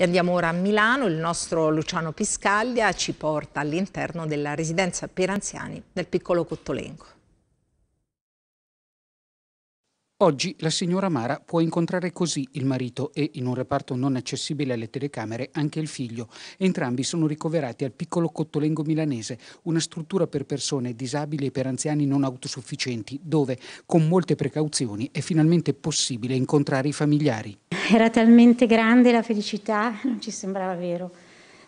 E andiamo ora a Milano, il nostro Luciano Piscaglia ci porta all'interno della residenza per anziani del piccolo Cottolengo. Oggi la signora Mara può incontrare così il marito e, in un reparto non accessibile alle telecamere, anche il figlio. Entrambi sono ricoverati al piccolo Cottolengo milanese, una struttura per persone disabili e per anziani non autosufficienti, dove, con molte precauzioni, è finalmente possibile incontrare i familiari era talmente grande la felicità, non ci sembrava vero.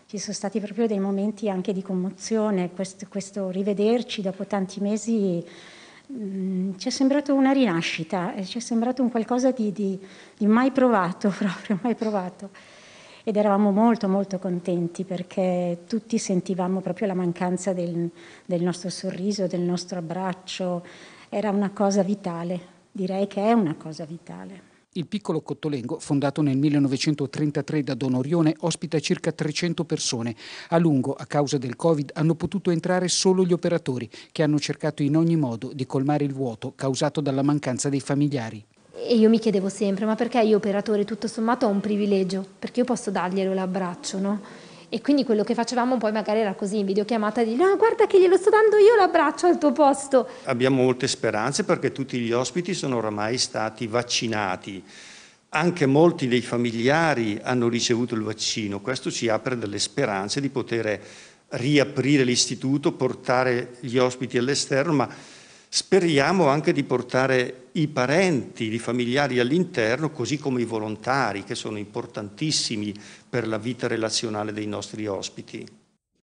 Ci sono stati proprio dei momenti anche di commozione, questo, questo rivederci dopo tanti mesi mh, mm, ci è sembrato una rinascita, eh, ci è sembrato un qualcosa di, di, di mai provato, proprio mai provato. Ed eravamo molto molto contenti perché tutti sentivamo proprio la mancanza del, del nostro sorriso, del nostro abbraccio, era una cosa vitale, direi che è una cosa vitale. Il piccolo Cottolengo, fondato nel 1933 da Don Orione, ospita circa 300 persone. A lungo, a causa del Covid, hanno potuto entrare solo gli operatori, che hanno cercato in ogni modo di colmare il vuoto causato dalla mancanza dei familiari. E io mi chiedevo sempre, ma perché io operatore tutto sommato ho un privilegio? Perché io posso darglielo l'abbraccio, no? E quindi quello che facevamo poi magari era così in videochiamata di no, guarda che glielo sto dando io l'abbraccio al tuo posto. Abbiamo molte speranze perché tutti gli ospiti sono oramai stati vaccinati. Anche molti dei familiari hanno ricevuto il vaccino, questo ci apre delle speranze di poter riaprire l'istituto, portare gli ospiti all'esterno, ma Speriamo anche di portare i parenti, i familiari all'interno, così come i volontari, che sono importantissimi per la vita relazionale dei nostri ospiti.